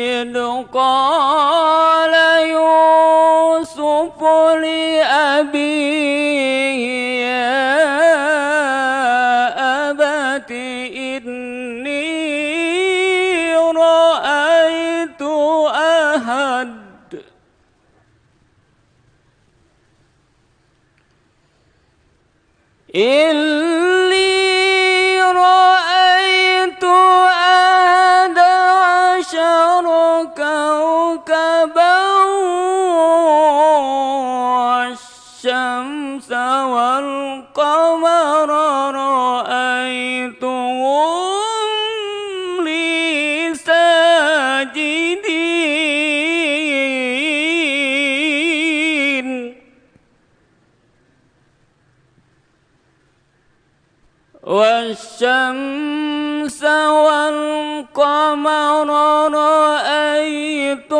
إذ قال يوسف أرأيتم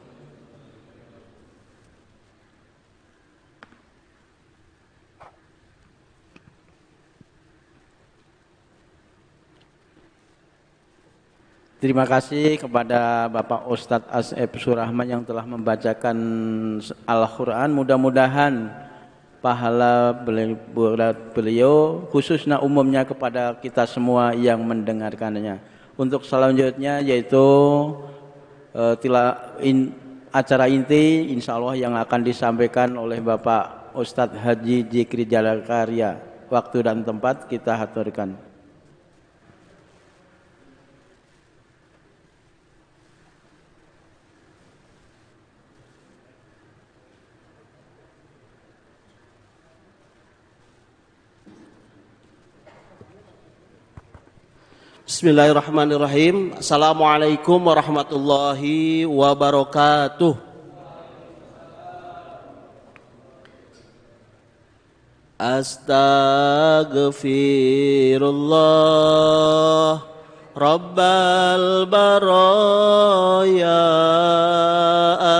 Terima kasih kepada Bapak Ustadz Asep Surahman yang telah membacakan Al-Quran. Mudah-mudahan pahala berat beliau khususnya umumnya kepada kita semua yang mendengarkannya. Untuk selanjutnya yaitu eh, acara inti insya Allah yang akan disampaikan oleh Bapak Ustadz Haji Jikri Jalakarya. Waktu dan tempat kita haturkan. Bismillahirrahmanirrahim. Assalamualaikum warahmatullahi wabarakatuh. Astagfirullah, Rabbal baraya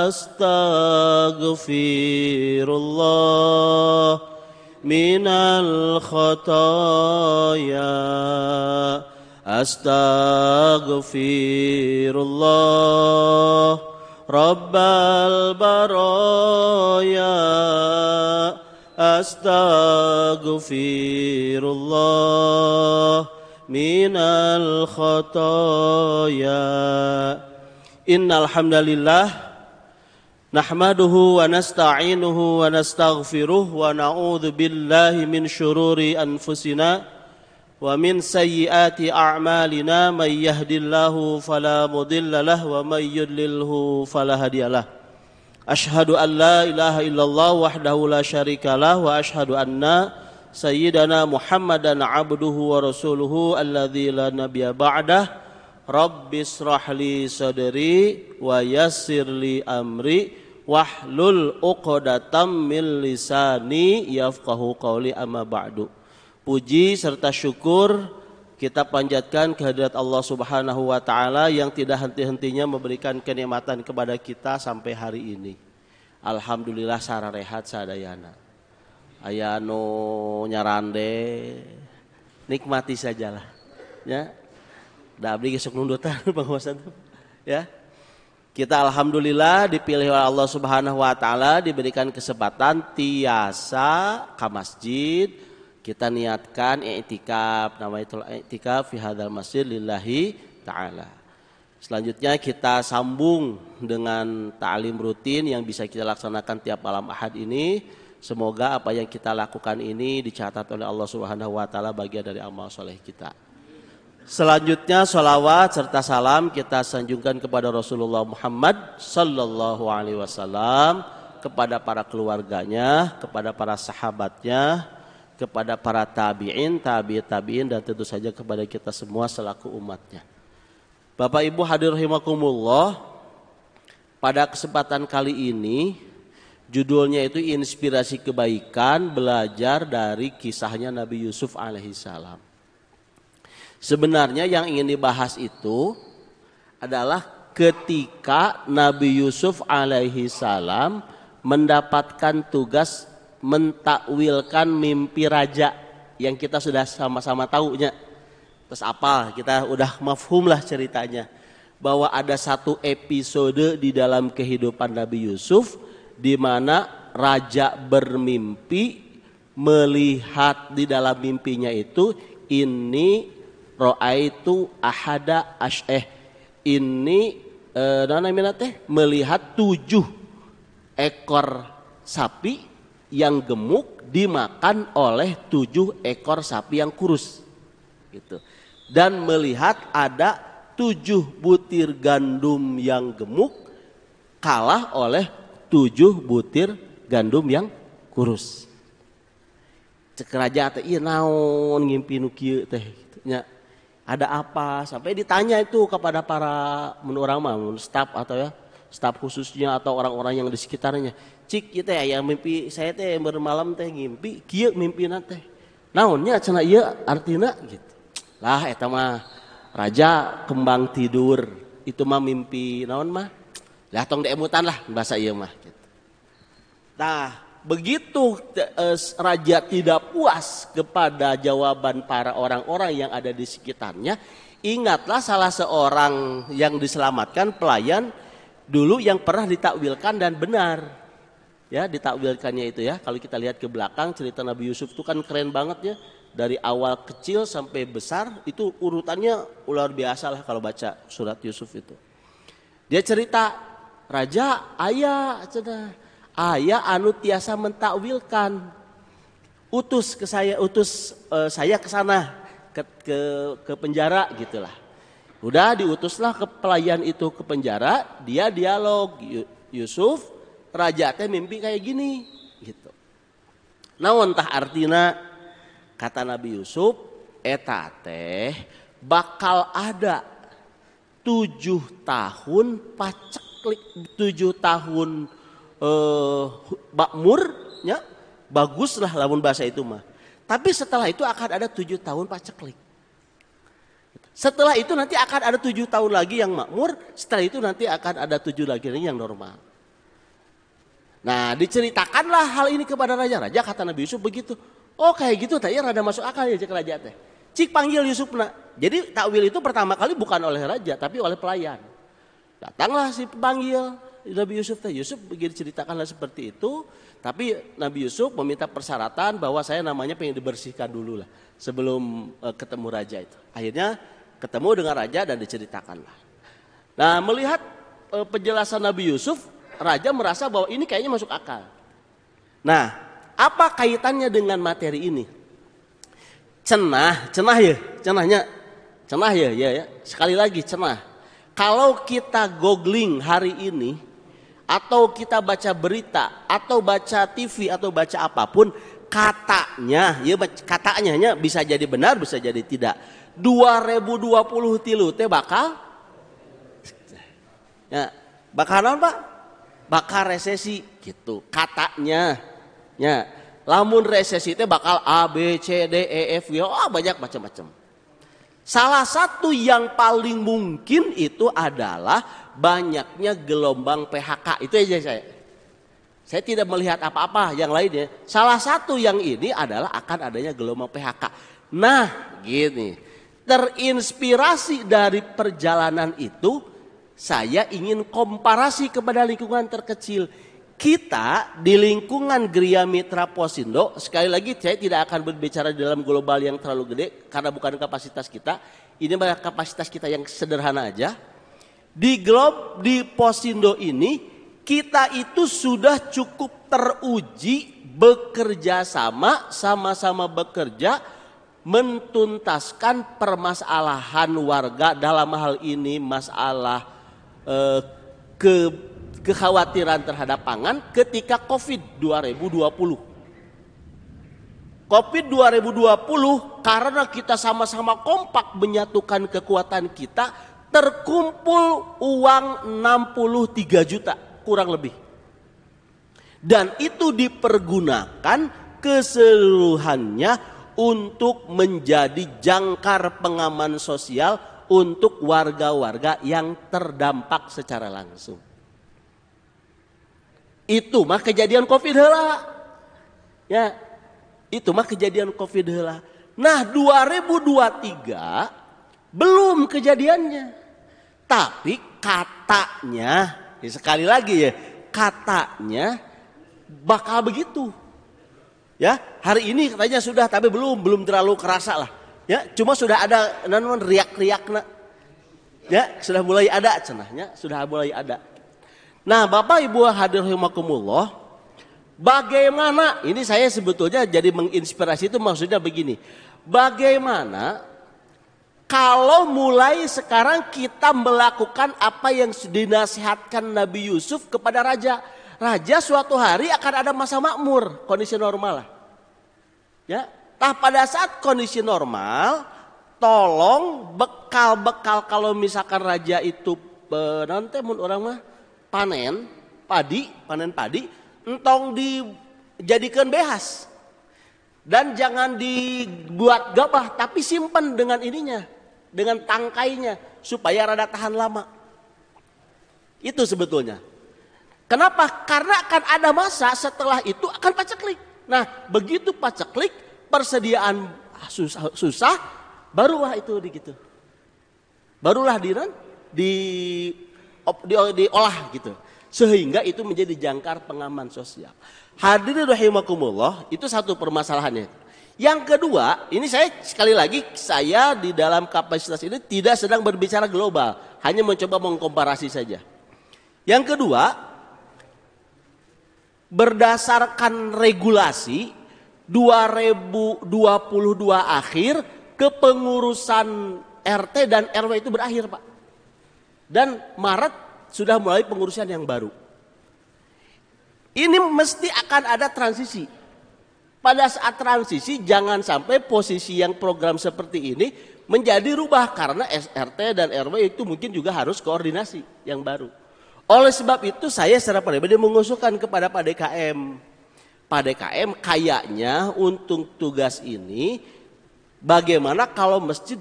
Astaghfirullah Minal khataya أستغفر الله رب البرايا أستغفر الله من الخطايا إن الحمد لله نحمده ونستعينه ونستغفره ونعوذ بالله من شرور أنفسنا ومن سيئات أعمالنا من يهد الله فلا مضل له ومن يضلله فلا هادي له أشهد أن لا إله إلا الله وحده لا شريك له وأشهد أن سيدنا محمدا عبده ورسوله الذي لا نبي بعده رب اشرح لي صدري ويسر لي أمري واحلل عقدة من لساني يفقه قولي أما بعد Puji serta syukur kita panjatkan kehadirat Allah Subhanahu wa taala yang tidak henti-hentinya memberikan kenikmatan kepada kita sampai hari ini. Alhamdulillah sarang rehat sadayana. Aya anu nyarande nikmati sajalah ya. Da abdi geus nundutan tuh, ya. Kita alhamdulillah dipilih oleh Allah Subhanahu wa taala diberikan kesempatan tiasa ke masjid kita niatkan i'tikaf namanya itu i'tikaf fi hadzal masjid lillahi taala. Selanjutnya kita sambung dengan ta'lim rutin yang bisa kita laksanakan tiap malam Ahad ini. Semoga apa yang kita lakukan ini dicatat oleh Allah Subhanahu wa taala bagian dari amal soleh kita. Selanjutnya sholawat serta salam kita sanjungkan kepada Rasulullah Muhammad Sallallahu Alaihi Wasallam kepada para keluarganya, kepada para sahabatnya, kepada para tabi'in, tabi' tabi'in dan tentu saja kepada kita semua selaku umatnya. Bapak Ibu hadir rahimakumullah, pada kesempatan kali ini judulnya itu inspirasi kebaikan belajar dari kisahnya Nabi Yusuf alaihi salam. Sebenarnya yang ingin dibahas itu adalah ketika Nabi Yusuf alaihi salam mendapatkan tugas mentakwilkan mimpi raja yang kita sudah sama-sama tahunya terus apa? kita udah mafhum lah ceritanya bahwa ada satu episode di dalam kehidupan Nabi Yusuf di mana raja bermimpi melihat di dalam mimpinya itu ini roa itu ahada asheh ini eh, nana teh melihat tujuh ekor sapi yang gemuk dimakan oleh tujuh ekor sapi yang kurus gitu dan melihat ada tujuh butir gandum yang gemuk kalah oleh tujuh butir gandum yang kurus cekeraja teh iya naon ngimpi nukie teh gitu. ada apa sampai ditanya itu kepada para menurut orang staff atau ya staf khususnya atau orang-orang yang di sekitarnya cik ya teh yang mimpi saya teh bermalam teh mimpi kia mimpi nate, naonnya cina iya artinya gitu lah eta mah raja kembang tidur itu mah mimpi naon mah lah tong deemutan lah bahasa iya mah gitu. nah begitu eh, raja tidak puas kepada jawaban para orang-orang yang ada di sekitarnya ingatlah salah seorang yang diselamatkan pelayan dulu yang pernah ditakwilkan dan benar. Ya, ditakwilkannya itu ya. Kalau kita lihat ke belakang cerita Nabi Yusuf itu kan keren banget ya. Dari awal kecil sampai besar itu urutannya luar biasa lah kalau baca surat Yusuf itu. Dia cerita raja ayah cerita ayah anu tiasa mentakwilkan utus ke saya utus uh, saya ke sana ke, ke ke penjara gitulah Udah diutuslah ke pelayan itu ke penjara, dia dialog Yusuf, raja teh mimpi kayak gini gitu. Nah entah artinya kata Nabi Yusuf, eta teh bakal ada tujuh tahun paceklik tujuh tahun eh, bakmurnya baguslah lamun bahasa itu mah. Tapi setelah itu akan ada tujuh tahun paceklik. Setelah itu nanti akan ada tujuh tahun lagi yang makmur. Setelah itu nanti akan ada tujuh lagi yang normal. Nah diceritakanlah hal ini kepada raja. Raja kata Nabi Yusuf begitu. Oh kayak gitu tadi ya, rada masuk akal ya cek raja teh. Cik panggil Yusuf nak. Jadi takwil itu pertama kali bukan oleh raja tapi oleh pelayan. Datanglah si panggil Nabi Yusuf teh. Yusuf begitu ceritakanlah seperti itu. Tapi Nabi Yusuf meminta persyaratan bahwa saya namanya pengen dibersihkan dulu lah sebelum eh, ketemu raja itu. Akhirnya ketemu dengan raja dan diceritakanlah. Nah, melihat e, penjelasan Nabi Yusuf, raja merasa bahwa ini kayaknya masuk akal. Nah, apa kaitannya dengan materi ini? Cenah, cenah ya, cenahnya, cenah ya, ya, ya. Sekali lagi cenah. Kalau kita googling hari ini, atau kita baca berita, atau baca TV, atau baca apapun, katanya, ya katanya bisa jadi benar, bisa jadi tidak 2020 tilu teh bakal ya, bakal naon pak bakal resesi gitu katanya ya lamun resesi teh bakal A B C D E F G oh, banyak macam-macam salah satu yang paling mungkin itu adalah banyaknya gelombang PHK itu aja saya saya tidak melihat apa-apa yang lainnya salah satu yang ini adalah akan adanya gelombang PHK nah gini terinspirasi dari perjalanan itu, saya ingin komparasi kepada lingkungan terkecil. Kita di lingkungan Gria Mitra Posindo, sekali lagi saya tidak akan berbicara dalam global yang terlalu gede karena bukan kapasitas kita. Ini adalah kapasitas kita yang sederhana aja. Di globe di Posindo ini kita itu sudah cukup teruji bekerja sama, sama-sama bekerja mentuntaskan permasalahan warga dalam hal ini masalah eh, ke kekhawatiran terhadap pangan ketika Covid 2020. Covid 2020 karena kita sama-sama kompak menyatukan kekuatan kita terkumpul uang 63 juta kurang lebih. Dan itu dipergunakan keseluruhannya untuk menjadi jangkar pengaman sosial untuk warga-warga yang terdampak secara langsung. Itu mah kejadian Covid hela. Ya. Itu mah kejadian Covid hela. Nah, 2023 belum kejadiannya. Tapi katanya, ya sekali lagi ya, katanya bakal begitu Ya, hari ini katanya sudah tapi belum belum terlalu kerasa lah. Ya, cuma sudah ada nanon riak riak nak. Ya, sudah mulai ada cenahnya, sudah mulai ada. Nah, Bapak Ibu hadir hadirhimakumullah, bagaimana ini saya sebetulnya jadi menginspirasi itu maksudnya begini. Bagaimana kalau mulai sekarang kita melakukan apa yang dinasihatkan Nabi Yusuf kepada raja raja suatu hari akan ada masa makmur, kondisi normal lah. Ya, tah pada saat kondisi normal, tolong bekal-bekal kalau misalkan raja itu nanti mun orang mah panen padi, panen padi, entong dijadikan behas. Dan jangan dibuat gabah, tapi simpan dengan ininya, dengan tangkainya supaya rada tahan lama. Itu sebetulnya. Kenapa? Karena akan ada masa setelah itu akan paceklik. Nah, begitu paceklik, persediaan susah, susah barulah itu gitu. Barulah diren, di, di, diolah gitu. Sehingga itu menjadi jangkar pengaman sosial. Hadirin rahimakumullah, itu satu permasalahannya. Yang kedua, ini saya sekali lagi saya di dalam kapasitas ini tidak sedang berbicara global, hanya mencoba mengkomparasi saja. Yang kedua, berdasarkan regulasi 2022 akhir kepengurusan RT dan RW itu berakhir Pak. Dan Maret sudah mulai pengurusan yang baru. Ini mesti akan ada transisi. Pada saat transisi jangan sampai posisi yang program seperti ini menjadi rubah karena SRT dan RW itu mungkin juga harus koordinasi yang baru. Oleh sebab itu saya secara pribadi mengusulkan kepada Pak DKM. Pak DKM kayaknya untung tugas ini bagaimana kalau masjid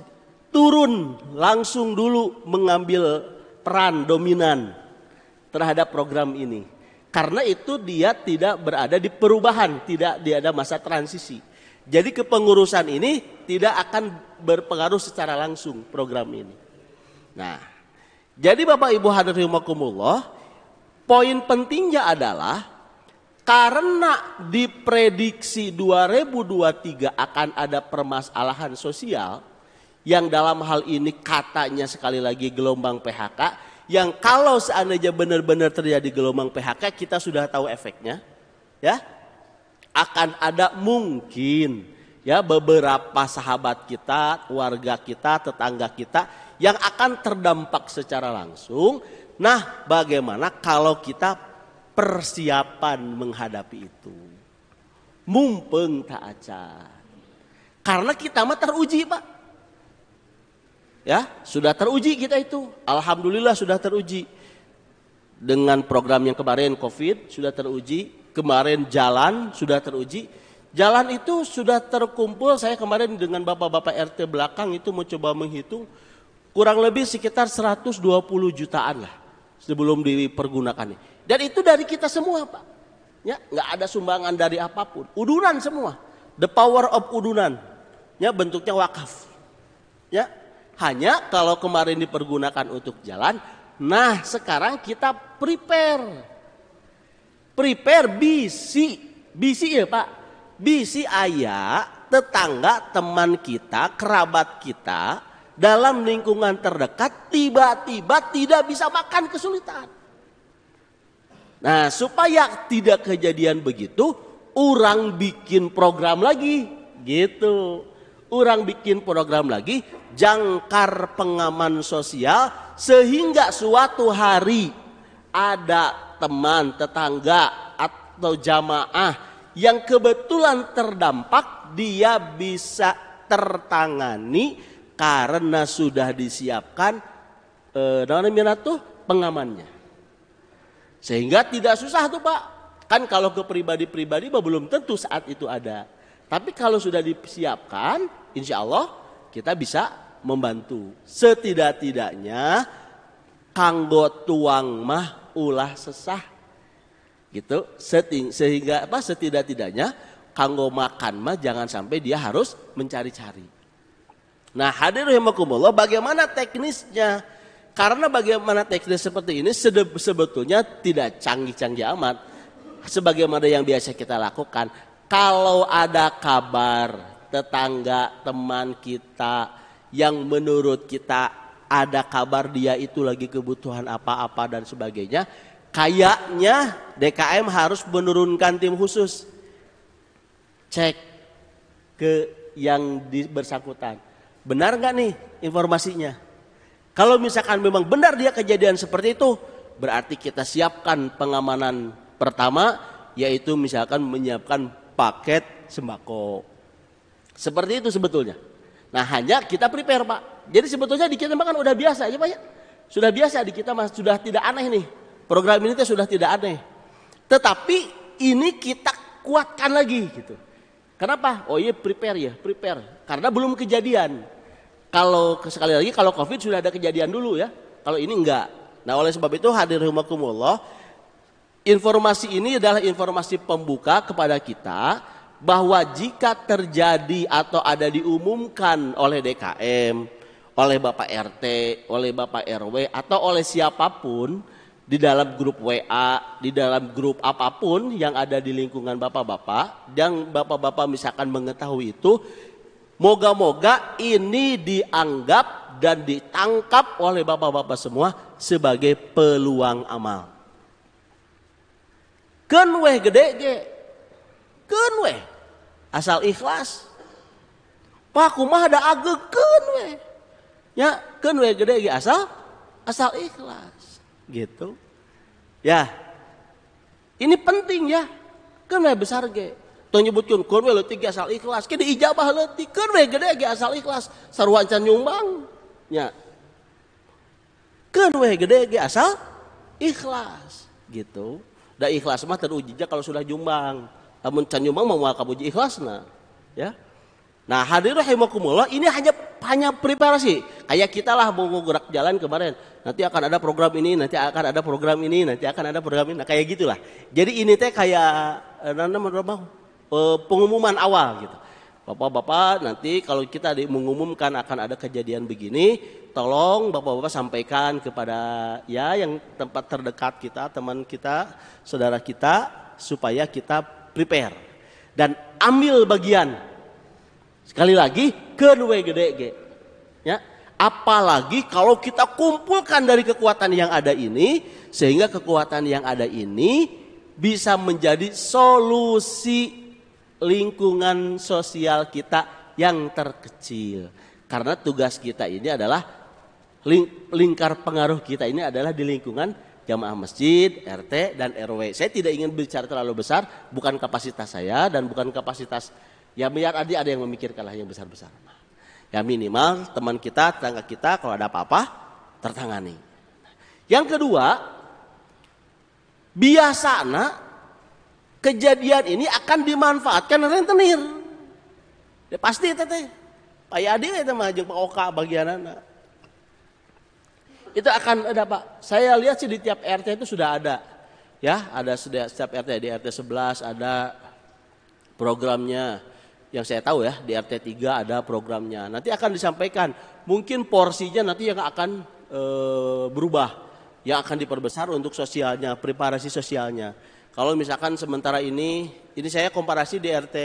turun langsung dulu mengambil peran dominan terhadap program ini. Karena itu dia tidak berada di perubahan, tidak dia ada masa transisi. Jadi kepengurusan ini tidak akan berpengaruh secara langsung program ini. Nah, jadi Bapak Ibu hadirumakumullah, poin pentingnya adalah karena diprediksi 2023 akan ada permasalahan sosial yang dalam hal ini katanya sekali lagi gelombang PHK yang kalau seandainya benar-benar terjadi gelombang PHK kita sudah tahu efeknya ya akan ada mungkin ya beberapa sahabat kita, warga kita, tetangga kita yang akan terdampak secara langsung. Nah, bagaimana kalau kita persiapan menghadapi itu? mumpung tak acan. Karena kita mah teruji, Pak. Ya, sudah teruji kita itu. Alhamdulillah sudah teruji. Dengan program yang kemarin Covid sudah teruji, kemarin jalan sudah teruji. Jalan itu sudah terkumpul. Saya kemarin dengan bapak-bapak RT belakang itu mau coba menghitung kurang lebih sekitar 120 jutaan lah sebelum dipergunakan. Dan itu dari kita semua Pak. Ya, nggak ada sumbangan dari apapun. Udunan semua. The power of udunan. Ya, bentuknya wakaf. Ya, hanya kalau kemarin dipergunakan untuk jalan, nah sekarang kita prepare. Prepare bisi bisi ya Pak. bisi ayah, tetangga, teman kita, kerabat kita, dalam lingkungan terdekat tiba-tiba tidak bisa makan kesulitan. Nah, supaya tidak kejadian begitu, orang bikin program lagi gitu. Orang bikin program lagi jangkar pengaman sosial sehingga suatu hari ada teman, tetangga atau jamaah yang kebetulan terdampak dia bisa tertangani karena sudah disiapkan eh, dalam tuh pengamannya. Sehingga tidak susah tuh Pak. Kan kalau ke pribadi-pribadi belum tentu saat itu ada. Tapi kalau sudah disiapkan, insya Allah kita bisa membantu. Setidak-tidaknya kanggo tuang mah ulah sesah. Gitu. Seting, sehingga apa setidak-tidaknya kanggo makan mah jangan sampai dia harus mencari-cari Nah hadir rahimakumullah bagaimana teknisnya? Karena bagaimana teknis seperti ini sebetulnya tidak canggih-canggih amat. Sebagaimana yang biasa kita lakukan. Kalau ada kabar tetangga, teman kita yang menurut kita ada kabar dia itu lagi kebutuhan apa-apa dan sebagainya. Kayaknya DKM harus menurunkan tim khusus. Cek ke yang bersangkutan Benar nggak nih informasinya? Kalau misalkan memang benar dia kejadian seperti itu, berarti kita siapkan pengamanan pertama, yaitu misalkan menyiapkan paket sembako. Seperti itu sebetulnya. Nah hanya kita prepare pak. Jadi sebetulnya di kita kan udah biasa ya pak ya. Sudah biasa di kita mas sudah tidak aneh nih. Program ini sudah tidak aneh. Tetapi ini kita kuatkan lagi gitu. Kenapa? Oh iya prepare ya, prepare. Karena belum kejadian. Kalau sekali lagi kalau Covid sudah ada kejadian dulu ya. Kalau ini enggak. Nah, oleh sebab itu hadir humakumullah, informasi ini adalah informasi pembuka kepada kita bahwa jika terjadi atau ada diumumkan oleh DKM, oleh Bapak RT, oleh Bapak RW atau oleh siapapun di dalam grup WA, di dalam grup apapun yang ada di lingkungan bapak-bapak, yang bapak-bapak misalkan mengetahui itu, moga-moga ini dianggap dan ditangkap oleh bapak-bapak semua sebagai peluang amal. Kenweh ya, gede ge. Asal ikhlas. Pak kumah ada agak kenweh. Ya, kenweh gede asal asal ikhlas. Gitu. Ya. Ini penting ya. Kan besar ge. Tong nyebutkeun kun we tiga asal ikhlas. Kieu ijabah leutik tiga kan we gede ge asal ikhlas. saruan can nyumbang. Ya. kan we gede ge asal ikhlas gitu. Da ikhlas mah terujijah kalau sudah nyumbang. Namun can nyumbang mau moal ikhlas ikhlasna. Ya. Nah, hadirin rahimakumullah, ini hanya hanya preparasi. Kayak kita lah mau gerak jalan kemarin. Nanti akan ada program ini, nanti akan ada program ini, nanti akan ada program ini. Nah, kayak gitulah. Jadi ini teh kayak eh, nana eh, pengumuman awal gitu. Bapak-bapak nanti kalau kita mengumumkan akan ada kejadian begini, tolong bapak-bapak sampaikan kepada ya yang tempat terdekat kita, teman kita, saudara kita, supaya kita prepare dan ambil bagian. Sekali lagi, kedua gede ge. Ya, apalagi kalau kita kumpulkan dari kekuatan yang ada ini sehingga kekuatan yang ada ini bisa menjadi solusi lingkungan sosial kita yang terkecil. Karena tugas kita ini adalah ling, lingkar pengaruh kita ini adalah di lingkungan jamaah masjid, RT dan RW. Saya tidak ingin bicara terlalu besar, bukan kapasitas saya dan bukan kapasitas Ya biar adik ada yang memikirkan lah yang besar-besar. Ya minimal teman kita, tetangga kita kalau ada apa-apa tertangani. Yang kedua, biasanya kejadian ini akan dimanfaatkan rentenir. Ya pasti itu teh. Pak Yadi itu maju jeung Pak Oka bagian anak. Itu akan ada Pak. Saya lihat sih di tiap RT itu sudah ada. Ya, ada setiap RT di RT 11 ada programnya yang saya tahu ya di RT 3 ada programnya. Nanti akan disampaikan. Mungkin porsinya nanti yang akan e, berubah, yang akan diperbesar untuk sosialnya, preparasi sosialnya. Kalau misalkan sementara ini, ini saya komparasi di RT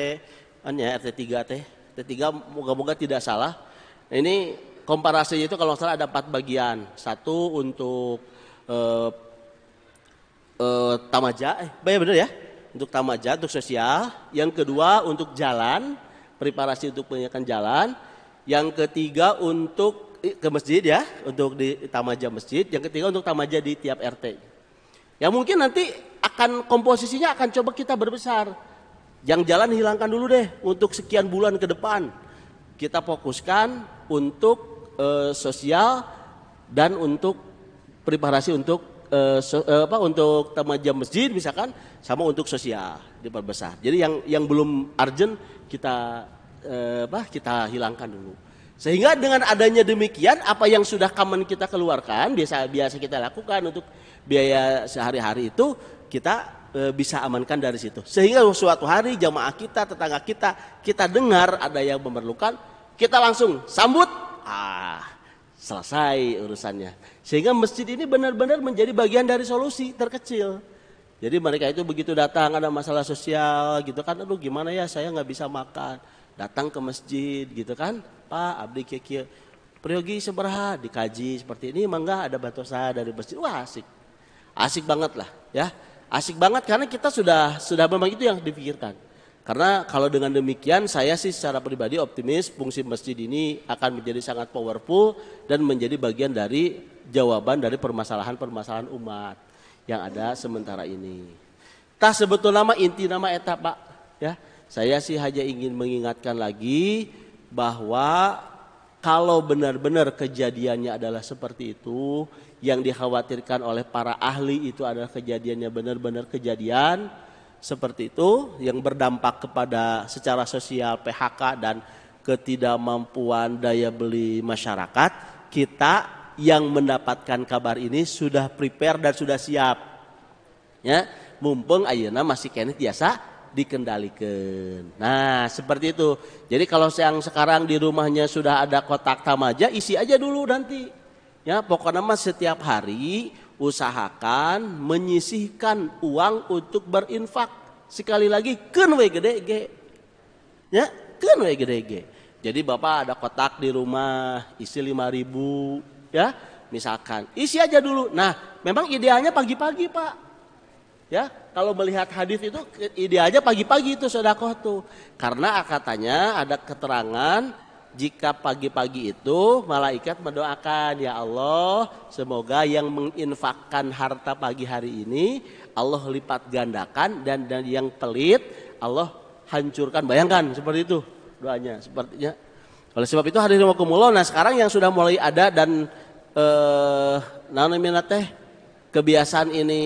ya, RT 3 teh. RT 3 moga-moga tidak salah. Ini komparasinya itu kalau salah ada empat bagian. Satu untuk e, e, Tamaja, eh, ya benar ya? untuk tamaja, untuk sosial. Yang kedua untuk jalan, preparasi untuk penyiakan jalan. Yang ketiga untuk eh, ke masjid ya, untuk di tamaja masjid. Yang ketiga untuk tamaja di tiap RT. Ya mungkin nanti akan komposisinya akan coba kita berbesar. Yang jalan hilangkan dulu deh untuk sekian bulan ke depan. Kita fokuskan untuk e, sosial dan untuk preparasi untuk untuk eh, so, uh, apa untuk jam masjid misalkan sama untuk sosial diperbesar. Jadi yang yang belum urgent kita uh, apa kita hilangkan dulu. Sehingga dengan adanya demikian, apa yang sudah common kita keluarkan, biasa biasa kita lakukan untuk biaya sehari-hari itu, kita uh, bisa amankan dari situ. Sehingga suatu hari jamaah kita, tetangga kita, kita dengar ada yang memerlukan, kita langsung sambut, ah selesai urusannya. Sehingga masjid ini benar-benar menjadi bagian dari solusi terkecil. Jadi mereka itu begitu datang ada masalah sosial gitu kan, aduh gimana ya saya nggak bisa makan, datang ke masjid gitu kan, Pak Abdi Kekir, priogi seberha dikaji seperti ini, emang nggak ada batu saya dari masjid, wah asik, asik banget lah ya, asik banget karena kita sudah sudah memang itu yang dipikirkan. Karena kalau dengan demikian saya sih secara pribadi optimis fungsi masjid ini akan menjadi sangat powerful dan menjadi bagian dari jawaban dari permasalahan-permasalahan umat yang ada sementara ini. Tak sebetul nama inti nama etap Pak ya. Saya sih hanya ingin mengingatkan lagi bahwa kalau benar-benar kejadiannya adalah seperti itu, yang dikhawatirkan oleh para ahli itu adalah kejadiannya benar-benar kejadian, seperti itu yang berdampak kepada secara sosial PHK dan ketidakmampuan daya beli masyarakat, kita yang mendapatkan kabar ini sudah prepare dan sudah siap. Ya, mumpung ayana masih kene biasa dikendalikan. Nah, seperti itu. Jadi kalau yang sekarang di rumahnya sudah ada kotak tamaja, isi aja dulu nanti. Ya, pokoknya mas setiap hari usahakan menyisihkan uang untuk berinfak sekali lagi ken we gede ge ya ken we gede ge jadi bapak ada kotak di rumah isi ribu ya misalkan isi aja dulu nah memang idealnya pagi-pagi pak ya kalau melihat hadis itu idealnya pagi-pagi itu sudah tuh karena katanya ada keterangan jika pagi-pagi itu malaikat mendoakan, "Ya Allah, semoga yang menginfakkan harta pagi hari ini Allah lipat gandakan dan dan yang pelit Allah hancurkan." Bayangkan seperti itu doanya, sepertinya. Oleh sebab itu hari mau kumulo. Nah, sekarang yang sudah mulai ada dan eh namanya teh kebiasaan ini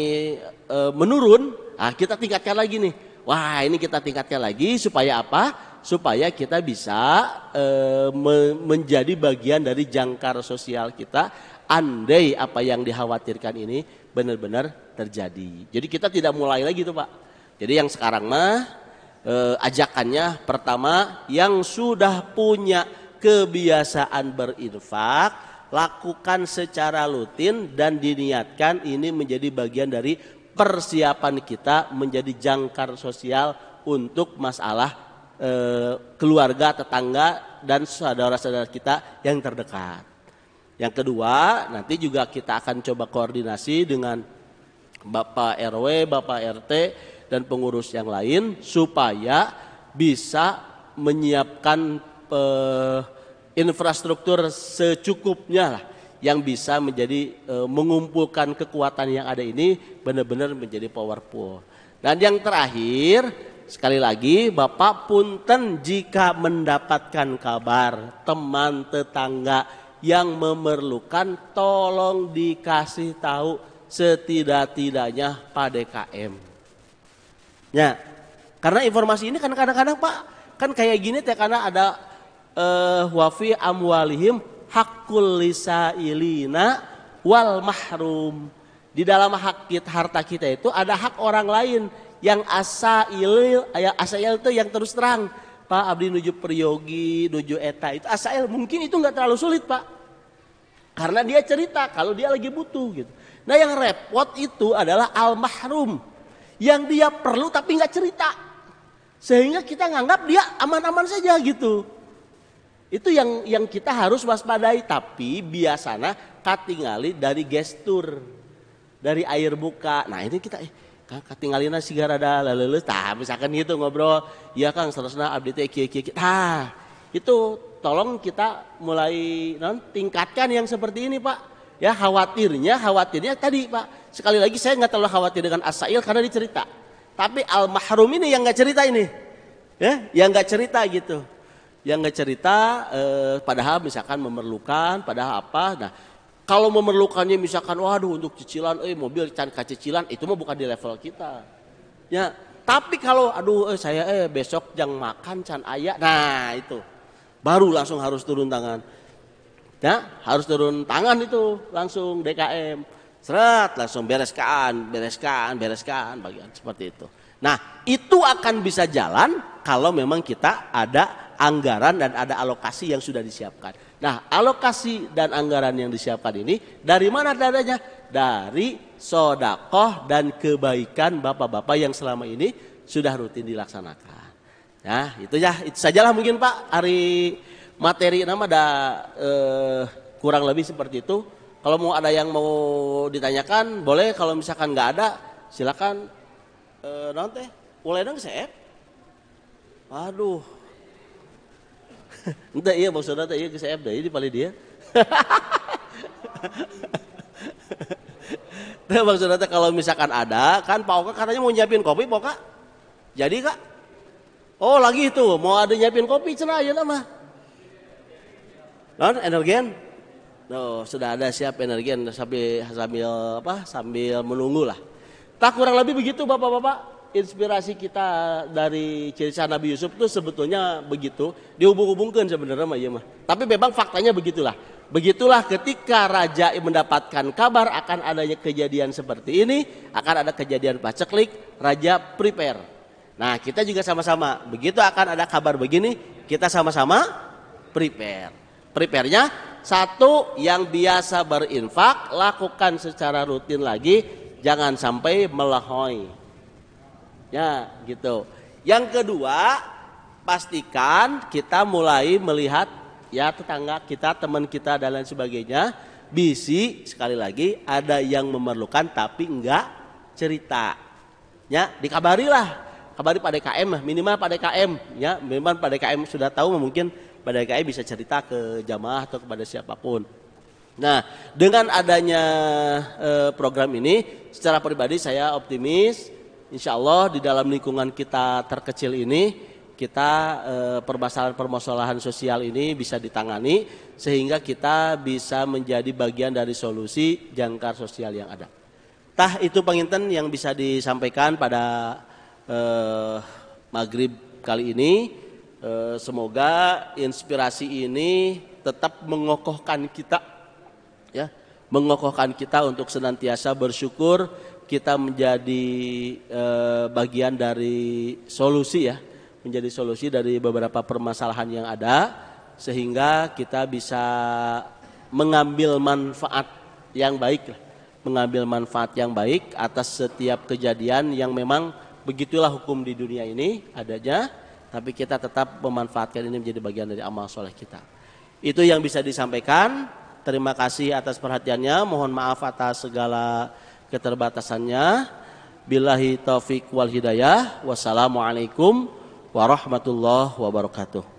eh, menurun, ah kita tingkatkan lagi nih. Wah, ini kita tingkatkan lagi supaya apa? supaya kita bisa e, me, menjadi bagian dari jangkar sosial kita andai apa yang dikhawatirkan ini benar-benar terjadi. Jadi kita tidak mulai lagi tuh Pak. Jadi yang sekarang mah e, ajakannya pertama yang sudah punya kebiasaan berinfak lakukan secara rutin dan diniatkan ini menjadi bagian dari persiapan kita menjadi jangkar sosial untuk masalah Eh, keluarga, tetangga, dan saudara-saudara kita yang terdekat. Yang kedua, nanti juga kita akan coba koordinasi dengan Bapak RW, Bapak RT, dan pengurus yang lain supaya bisa menyiapkan eh, infrastruktur secukupnya lah yang bisa menjadi e, mengumpulkan kekuatan yang ada ini benar-benar menjadi powerful. Dan yang terakhir Sekali lagi, Bapak punten jika mendapatkan kabar teman tetangga yang memerlukan tolong dikasih tahu setidak-tidaknya pada KM. Ya, karena informasi ini kan kadang-kadang Pak kan kayak gini teh karena ada uh, wafi amwalihim hakul lisa Ilina wal mahrum. Di dalam hak kita, harta kita itu ada hak orang lain yang asail, asa ya, asail itu yang terus terang. Pak Abdi nuju Priyogi, nuju Eta itu asail mungkin itu nggak terlalu sulit Pak. Karena dia cerita kalau dia lagi butuh gitu. Nah yang repot itu adalah al-mahrum. Yang dia perlu tapi nggak cerita. Sehingga kita nganggap dia aman-aman saja gitu. Itu yang yang kita harus waspadai. Tapi biasanya katingali dari gestur. Dari air buka. Nah ini kita eh, Kang katingalina sigara da lalele tah misalkan gitu ngobrol ya Kang seterusnya update teh iya, kieu iya, kieu iya. tah itu tolong kita mulai non tingkatkan yang seperti ini Pak ya khawatirnya khawatirnya tadi Pak sekali lagi saya nggak terlalu khawatir dengan Asail karena dicerita tapi al mahrum ini yang nggak cerita ini ya yang nggak cerita gitu yang nggak cerita eh, padahal misalkan memerlukan padahal apa nah kalau memerlukannya misalkan waduh untuk cicilan eh mobil can cicilan itu mah bukan di level kita. Ya, tapi kalau aduh eh, saya eh besok jang makan can ayak. Nah, itu. Baru langsung harus turun tangan. Ya, harus turun tangan itu langsung DKM. Seret langsung bereskan, bereskan, bereskan bagian seperti itu. Nah, itu akan bisa jalan kalau memang kita ada anggaran dan ada alokasi yang sudah disiapkan. Nah, alokasi dan anggaran yang disiapkan ini dari mana dadanya? Dari sodakoh dan kebaikan bapak-bapak yang selama ini sudah rutin dilaksanakan. Nah, itu ya, itu sajalah mungkin Pak hari materi nama ada eh, kurang lebih seperti itu. Kalau mau ada yang mau ditanyakan boleh, kalau misalkan nggak ada silakan eh, nanti mulai dong saya. Waduh. Entah iya maksudnya entah iya ke saya dah ini paling dia. Tapi maksudnya teh kalau misalkan ada kan Pak Oka katanya mau nyiapin kopi Pak Oka. Jadi Kak. Oh lagi itu mau ada nyiapin kopi cenah ya mah. Non energen, No, sudah ada siap energen sambil sambil apa? Sambil menunggu lah. Tak kurang lebih begitu Bapak-bapak inspirasi kita dari cerita Nabi Yusuf itu sebetulnya begitu dihubung-hubungkan sebenarnya mah iya mah. Tapi memang faktanya begitulah. Begitulah ketika raja mendapatkan kabar akan adanya kejadian seperti ini, akan ada kejadian paceklik, raja prepare. Nah, kita juga sama-sama. Begitu akan ada kabar begini, kita sama-sama prepare. Prepare-nya satu yang biasa berinfak lakukan secara rutin lagi, jangan sampai melehoi Ya, gitu. Yang kedua, pastikan kita mulai melihat ya tetangga kita, teman kita dan lain sebagainya. Bisi sekali lagi ada yang memerlukan tapi enggak cerita. Ya, dikabarilah. Kabari pada KM minimal pada KM ya, memang pada KM sudah tahu mungkin pada KM bisa cerita ke jamaah atau kepada siapapun. Nah, dengan adanya eh, program ini secara pribadi saya optimis insya Allah di dalam lingkungan kita terkecil ini kita e, permasalahan-permasalahan sosial ini bisa ditangani sehingga kita bisa menjadi bagian dari solusi jangkar sosial yang ada. Tah itu penginten yang bisa disampaikan pada e, maghrib kali ini. E, semoga inspirasi ini tetap mengokohkan kita, ya, mengokohkan kita untuk senantiasa bersyukur kita menjadi eh, bagian dari solusi ya, menjadi solusi dari beberapa permasalahan yang ada sehingga kita bisa mengambil manfaat yang baik mengambil manfaat yang baik atas setiap kejadian yang memang begitulah hukum di dunia ini adanya tapi kita tetap memanfaatkan ini menjadi bagian dari amal soleh kita itu yang bisa disampaikan terima kasih atas perhatiannya mohon maaf atas segala keterbatasannya. Billahi taufik wal hidayah. Wassalamualaikum warahmatullahi wabarakatuh.